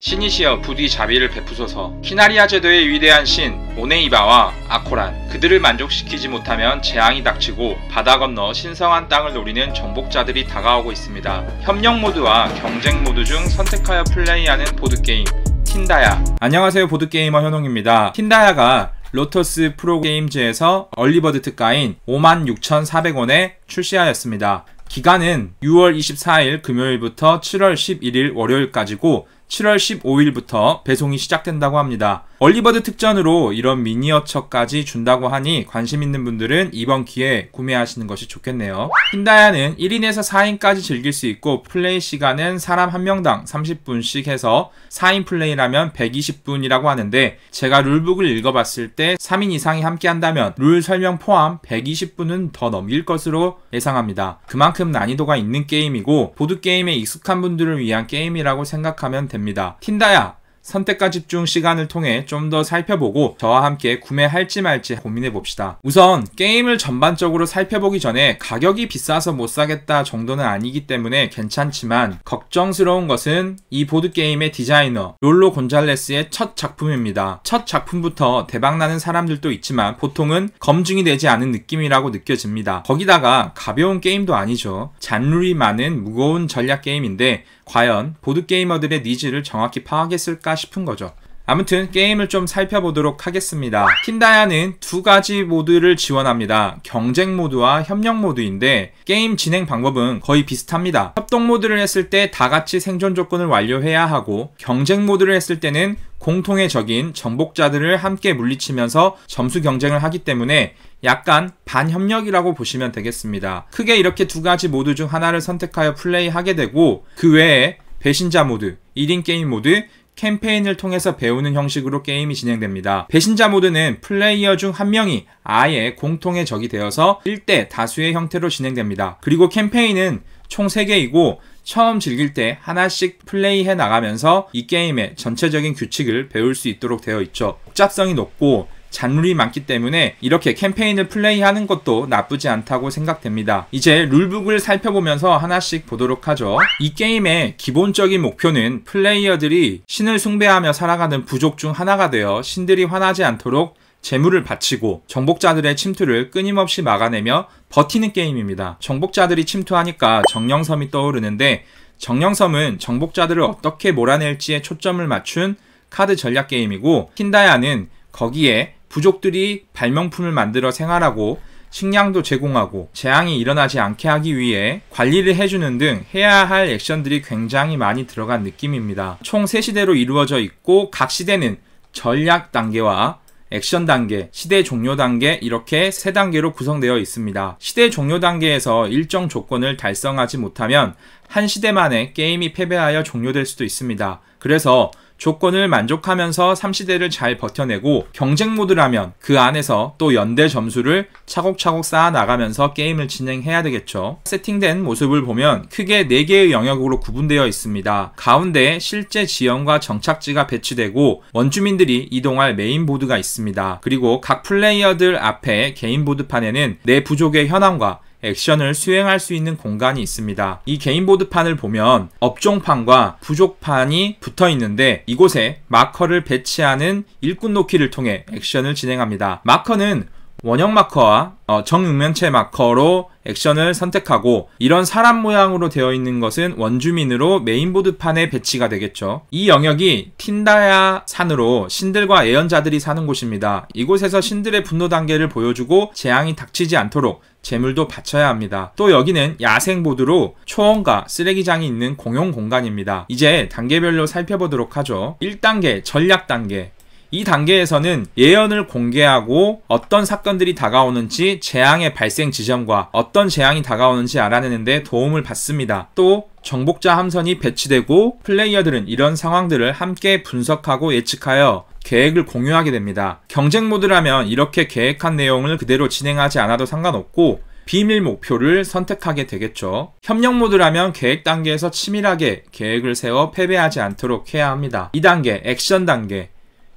신이시여 부디 자비를 베푸소서 키나리아 제도의 위대한 신 오네이바와 아코란 그들을 만족시키지 못하면 재앙이 닥치고 바다 건너 신성한 땅을 노리는 정복자들이 다가오고 있습니다. 협력 모드와 경쟁 모드 중 선택하여 플레이하는 보드게임 틴다야 안녕하세요 보드게이머 현웅입니다 틴다야가 로터스 프로게임즈에서 얼리버드 특가인 56,400원에 출시하였습니다. 기간은 6월 24일 금요일부터 7월 11일 월요일까지고 7월 15일부터 배송이 시작된다고 합니다. 얼리버드 특전으로 이런 미니어처까지 준다고 하니 관심 있는 분들은 이번 기회에 구매하시는 것이 좋겠네요. 핀다야는 1인에서 4인까지 즐길 수 있고 플레이 시간은 사람 1 명당 30분씩 해서 4인 플레이라면 120분이라고 하는데 제가 룰북을 읽어봤을 때 3인 이상이 함께 한다면 룰 설명 포함 120분은 더 넘길 것으로 예상합니다. 그만큼 난이도가 있는 게임이고 보드게임에 익숙한 분들을 위한 게임이라고 생각하면 됩니다. 틴다야 선택과 집중 시간을 통해 좀 더 살펴보고 저와 함께 구매할지 말지 고민해 봅시다. 우선 게임을 전반적으로 살펴보기 전에 가격이 비싸서 못 사겠다 정도는 아니기 때문에 괜찮지만 걱정스러운 것은 이 보드게임의 디자이너 롤로 곤잘레스의 첫 작품입니다. 첫 작품부터 대박나는 사람들도 있지만 보통은 검증이 되지 않은 느낌이라고 느껴집니다. 거기다가 가벼운 게임도 아니죠. 잔룰이 많은 무거운 전략 게임인데 과연 보드게이머들의 니즈를 정확히 파악했을까 싶은 거죠. 아무튼 게임을 좀 살펴보도록 하겠습니다. 킨다야는 두 가지 모드를 지원합니다. 경쟁 모드와 협력 모드인데 게임 진행 방법은 거의 비슷합니다. 협동 모드를 했을 때 다 같이 생존 조건을 완료해야 하고 경쟁 모드를 했을 때는 공통의 적인 정복자들을 함께 물리치면서 점수 경쟁을 하기 때문에 약간 반협력이라고 보시면 되겠습니다. 크게 이렇게 두 가지 모드 중 하나를 선택하여 플레이하게 되고 그 외에 배신자 모드, 1인 게임 모드, 캠페인을 통해서 배우는 형식으로 게임이 진행됩니다. 배신자 모드는 플레이어 중 한 명이 아예 공통의 적이 되어서 1대 다수의 형태로 진행됩니다. 그리고 캠페인은 총 3개이고 처음 즐길 때 하나씩 플레이해 나가면서 이 게임의 전체적인 규칙을 배울 수 있도록 되어 있죠. 복잡성이 높고 잔룰이 많기 때문에 이렇게 캠페인을 플레이하는 것도 나쁘지 않다고 생각됩니다. 이제 룰북을 살펴보면서 하나씩 보도록 하죠. 이 게임의 기본적인 목표는 플레이어들이 신을 숭배하며 살아가는 부족 중 하나가 되어 신들이 화나지 않도록 재물을 바치고 정복자들의 침투를 끊임없이 막아내며 버티는 게임입니다. 정복자들이 침투하니까 정령섬이 떠오르는데 정령섬은 정복자들을 어떻게 몰아낼지에 초점을 맞춘 카드 전략 게임이고 킨다야는 거기에 부족들이 발명품을 만들어 생활하고 식량도 제공하고 재앙이 일어나지 않게 하기 위해 관리를 해주는 등 해야 할 액션들이 굉장히 많이 들어간 느낌입니다. 총 3시대로 이루어져 있고 각 시대는 전략 단계와 액션 단계, 시대 종료 단계 이렇게 세 단계로 구성되어 있습니다. 시대 종료 단계에서 일정 조건을 달성하지 못하면 한 시대만에 게임이 패배하여 종료될 수도 있습니다. 그래서 조건을 만족하면서 3시대를 잘 버텨내고 경쟁 모드라면 그 안에서 또 연대 점수를 차곡차곡 쌓아 나가면서 게임을 진행해야 되겠죠. 세팅된 모습을 보면 크게 4개의 영역으로 구분되어 있습니다. 가운데 실제 지형과 정착지가 배치되고 원주민들이 이동할 메인 보드가 있습니다. 그리고 각 플레이어들 앞에 개인 보드판에는 내 네 부족의 현황과 액션을 수행할 수 있는 공간이 있습니다. 이 개인 보드판을 보면 업종판과 부족판이 붙어 있는데 이곳에 마커를 배치하는 일꾼 놓기를 통해 액션을 진행합니다. 마커는 원형 마커와 어, 정육면체 마커로 액션을 선택하고 이런 사람 모양으로 되어 있는 것은 원주민으로 메인보드판에 배치가 되겠죠. 이 영역이 틴다야 산으로 신들과 예언자들이 사는 곳입니다. 이곳에서 신들의 분노 단계를 보여주고 재앙이 닥치지 않도록 재물도 바쳐야 합니다. 또 여기는 야생보드로 초원과 쓰레기장이 있는 공용 공간입니다. 이제 단계별로 살펴보도록 하죠. 1단계 전략 단계 이 단계에서는 예언을 공개하고 어떤 사건들이 다가오는지 재앙의 발생 지점과 어떤 재앙이 다가오는지 알아내는데 도움을 받습니다. 또 정복자 함선이 배치되고 플레이어들은 이런 상황들을 함께 분석하고 예측하여 계획을 공유하게 됩니다. 경쟁 모드라면 이렇게 계획한 내용을 그대로 진행하지 않아도 상관없고 비밀 목표를 선택하게 되겠죠. 협력 모드라면 계획 단계에서 치밀하게 계획을 세워 패배하지 않도록 해야 합니다. 2단계, 액션 단계.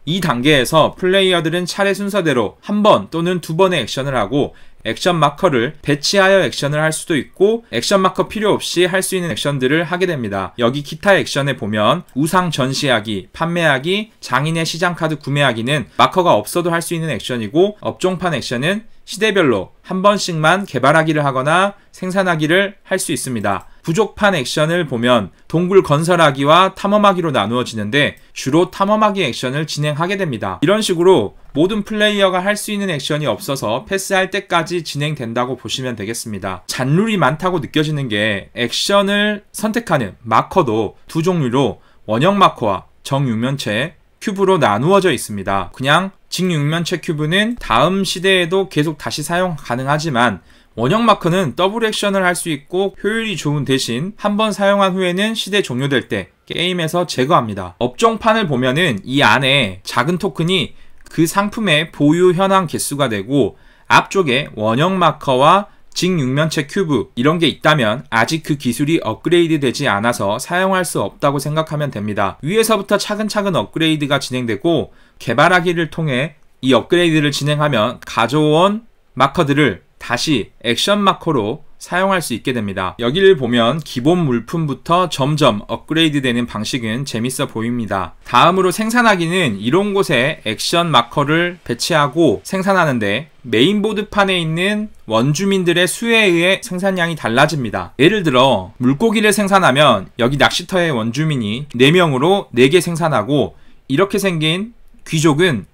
이 단계에서 플레이어들은 차례 순서대로 한 번 또는 두 번의 액션을 하고 액션 마커를 배치하여 액션을 할 수도 있고 액션 마커 필요 없이 할 수 있는 액션들을 하게 됩니다. 여기 기타 액션에 보면 우상 전시하기, 판매하기, 장인의 시장 카드 구매하기는 마커가 없어도 할 수 있는 액션이고 업종판 액션은 시대별로 한 번씩만 개발하기를 하거나 생산하기를 할 수 있습니다. 부족한 액션을 보면 동굴 건설하기와 탐험하기로 나누어지는데 주로 탐험하기 액션을 진행하게 됩니다. 이런 식으로 모든 플레이어가 할 수 있는 액션이 없어서 패스할 때까지 진행된다고 보시면 되겠습니다. 잔룰이 많다고 느껴지는 게 액션을 선택하는 마커도 두 종류로 원형 마커와 정육면체 큐브로 나누어져 있습니다. 그냥 직육면체 큐브는 다음 시대에도 계속 다시 사용 가능하지만 원형 마커는 더블 액션을 할 수 있고 효율이 좋은 대신 한번 사용한 후에는 시대 종료될 때 게임에서 제거합니다. 업종판을 보면은 이 안에 작은 토큰이 그 상품의 보유 현황 개수가 되고 앞쪽에 원형 마커와 직육면체 큐브 이런 게 있다면 아직 그 기술이 업그레이드 되지 않아서 사용할 수 없다고 생각하면 됩니다. 위에서부터 차근차근 업그레이드가 진행되고 개발하기를 통해 이 업그레이드를 진행하면 가져온 마커들을 다시 액션 마커로 사용할 수 있게 됩니다. 여기를 보면 기본 물품부터 점점 업그레이드 되는 방식은 재밌어 보입니다. 다음으로 생산하기는 이런 곳에 액션 마커를 배치하고 생산하는데 메인보드판에 있는 원주민들의 수에 의해 생산량이 달라집니다. 예를 들어 물고기를 생산하면 여기 낚시터의 원주민이 4명으로 4개 생산하고 이렇게 생긴 귀족은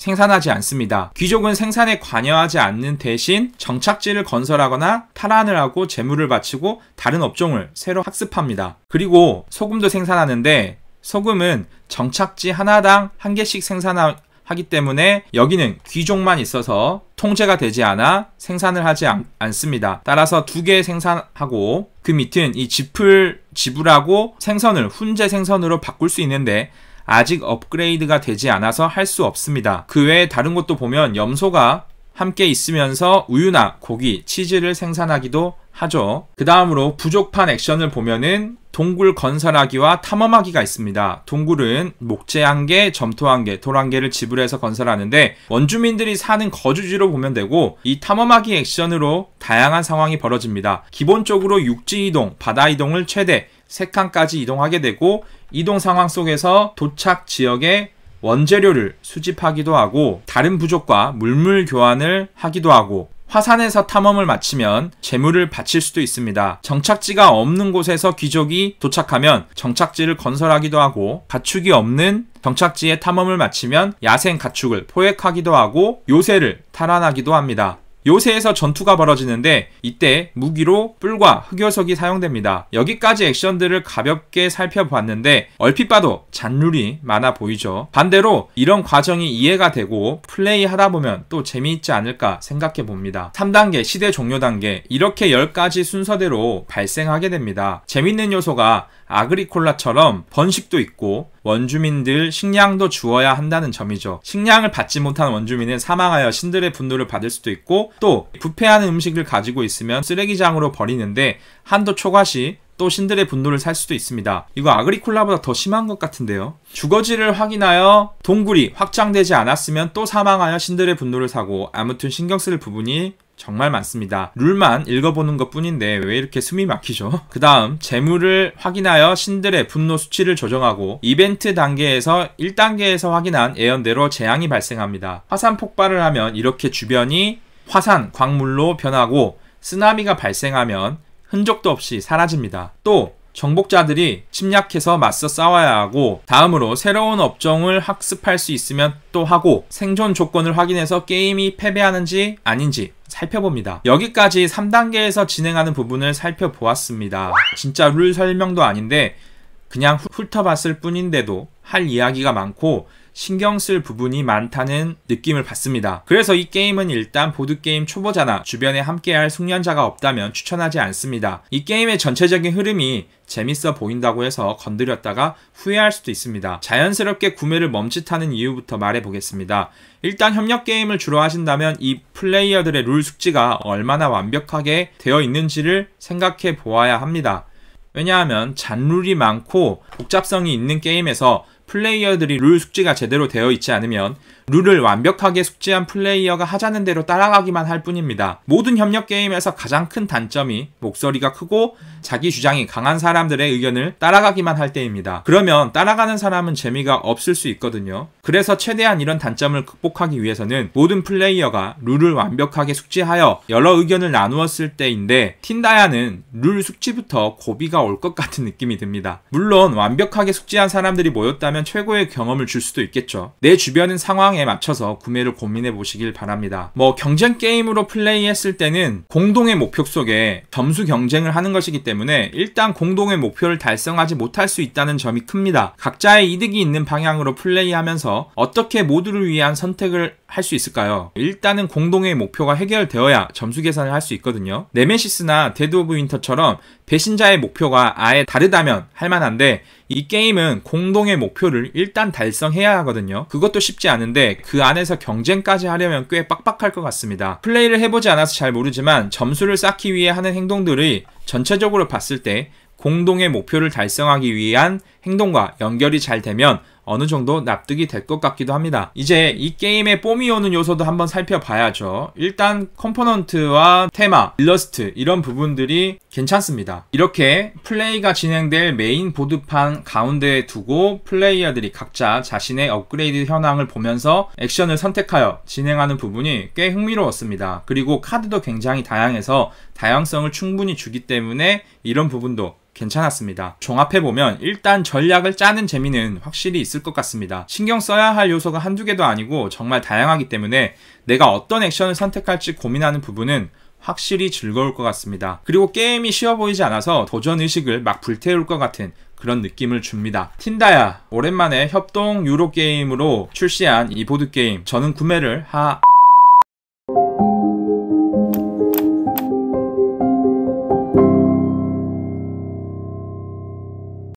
생산하지 않습니다. 귀족은 생산에 관여하지 않는 대신 정착지를 건설하거나 탈환을 하고 재물을 바치고 다른 업종을 새로 학습합니다. 그리고 소금도 생산하는데 소금은 정착지 하나당 한 개씩 생산하, 기 때문에 여기는 귀족만 있어서 통제가 되지 않아 생산을 하지 않, 습니다 따라서 두 개 생산하고 그 밑은 이 짚을 지불하고 생선을 훈제 생선으로 바꿀 수 있는데 아직 업그레이드가 되지 않아서 할 수 없습니다. 그 외에 다른 곳도 보면 염소가 함께 있으면서 우유나 고기, 치즈를 생산하기도 하죠. 그 다음으로 부족판 액션을 보면은 동굴 건설하기와 탐험하기가 있습니다. 동굴은 목재 한 개, 점토 한 개, 돌 한 개를 지불해서 건설하는데 원주민들이 사는 거주지로 보면 되고 이 탐험하기 액션으로 다양한 상황이 벌어집니다. 기본적으로 육지 이동, 바다 이동을 최대, 3칸까지 이동하게 되고 이동 상황 속에서 도착 지역의 원재료를 수집하기도 하고 다른 부족과 물물 교환을 하기도 하고 화산에서 탐험을 마치면 재물을 바칠 수도 있습니다. 정착지가 없는 곳에서 귀족이 도착하면 정착지를 건설하기도 하고 가축이 없는 정착지에 탐험을 마치면 야생 가축을 포획하기도 하고 요새를 탈환하기도 합니다. 요새에서 전투가 벌어지는데 이때 무기로 뿔과 흑여석이 사용됩니다. 여기까지 액션들을 가볍게 살펴봤는데 얼핏 봐도 잔룰이 많아 보이죠. 반대로 이런 과정이 이해가 되고 플레이하다 보면 또 재미있지 않을까 생각해 봅니다. 3단계 시대 종료 단계 이렇게 10가지 순서대로 발생하게 됩니다. 재밌는 요소가 아그리콜라처럼 번식도 있고 원주민들 식량도 주어야 한다는 점이죠. 식량을 받지 못한 원주민은 사망하여 신들의 분노를 받을 수도 있고 또 부패하는 음식을 가지고 있으면 쓰레기장으로 버리는데 한도 초과 시또 신들의 분노를 살 수도 있습니다. 이거 아그리콜라보다 더 심한 것 같은데요. 주거지를 확인하여 동굴이 확장되지 않았으면 또 사망하여 신들의 분노를 사고 아무튼 신경 쓸 부분이 정말 많습니다. 룰만 읽어보는 것 뿐인데 왜 이렇게 숨이 막히죠? 그 다음 재물을 확인하여 신들의 분노 수치를 조정하고 이벤트 단계에서 1단계에서 확인한 예언대로 재앙이 발생합니다. 화산 폭발을 하면 이렇게 주변이 화산, 광물로 변하고 쓰나미가 발생하면 흔적도 없이 사라집니다. 또 정복자들이 침략해서 맞서 싸워야 하고 다음으로 새로운 업종을 학습할 수 있으면 또 하고 생존 조건을 확인해서 게임이 패배하는지 아닌지 살펴봅니다. 여기까지 3단계에서 진행하는 부분을 살펴보았습니다. 진짜 룰 설명도 아닌데 그냥 훑어봤을 뿐인데도 할 이야기가 많고 신경 쓸 부분이 많다는 느낌을 받습니다. 그래서 이 게임은 일단 보드게임 초보자나 주변에 함께할 숙련자가 없다면 추천하지 않습니다. 이 게임의 전체적인 흐름이 재밌어 보인다고 해서 건드렸다가 후회할 수도 있습니다. 자연스럽게 구매를 멈칫하는 이유부터 말해보겠습니다. 일단 협력 게임을 주로 하신다면 이 플레이어들의 룰 숙지가 얼마나 완벽하게 되어 있는지를 생각해 보아야 합니다. 왜냐하면 잔룰이 많고 복잡성이 있는 게임에서 플레이어들이 룰 숙지가 제대로 되어 있지 않으면 룰을 완벽하게 숙지한 플레이어가 하자는 대로 따라가기만 할 뿐입니다. 모든 협력 게임에서 가장 큰 단점이 목소리가 크고 자기 주장이 강한 사람들의 의견을 따라가기만 할 때입니다. 그러면 따라가는 사람은 재미가 없을 수 있거든요. 그래서 최대한 이런 단점을 극복하기 위해서는 모든 플레이어가 룰을 완벽하게 숙지하여 여러 의견을 나누었을 때인데 틴다야는 룰 숙지부터 고비가 올 것 같은 느낌이 듭니다. 물론 완벽하게 숙지한 사람들이 모였다면 한면 최고의 경험을 줄 수도 있겠죠. 내 주변 상황에 맞춰서 구매를 고민해 보시길 바랍니다. 뭐 경쟁 게임으로 플레이했을 때는 공동의 목표 속에 점수 경쟁을 하는 것이기 때문에 일단 공동의 목표를 달성하지 못할 수 있다는 점이 큽니다. 각자의 이득이 있는 방향으로 플레이하면서 어떻게 모두를 위한 선택을 할 수 있을까요? 일단은 공동의 목표가 해결되어야 점수 계산을 할 수 있거든요. 네메시스나 데드 오브 윈터처럼 배신자의 목표가 아예 다르다면 할만한데 이 게임은 공동의 목표를 일단 달성해야 하거든요. 그것도 쉽지 않은데 그 안에서 경쟁까지 하려면 꽤 빡빡할 것 같습니다. 플레이를 해보지 않아서 잘 모르지만 점수를 쌓기 위해 하는 행동들이 전체적으로 봤을 때 공동의 목표를 달성하기 위한 행동과 연결이 잘 되면 어느 정도 납득이 될 것 같기도 합니다. 이제 이 게임에 뽐이 오는 요소도 한번 살펴봐야죠. 일단 컴포넌트와 테마, 일러스트 이런 부분들이 괜찮습니다. 이렇게 플레이가 진행될 메인 보드판 가운데에 두고 플레이어들이 각자 자신의 업그레이드 현황을 보면서 액션을 선택하여 진행하는 부분이 꽤 흥미로웠습니다. 그리고 카드도 굉장히 다양해서 다양성을 충분히 주기 때문에 이런 부분도 괜찮았습니다. 종합해보면 일단 전략을 짜는 재미는 확실히 있을 것 같습니다. 신경 써야 할 요소가 한두 개도 아니고 정말 다양하기 때문에 내가 어떤 액션을 선택할지 고민하는 부분은 확실히 즐거울 것 같습니다. 그리고 게임이 쉬워 보이지 않아서 도전의식을 막 불태울 것 같은 그런 느낌을 줍니다. 틴다야, 오랜만에 협동 유로게임으로 출시한 이 보드게임, 저는 구매를 하...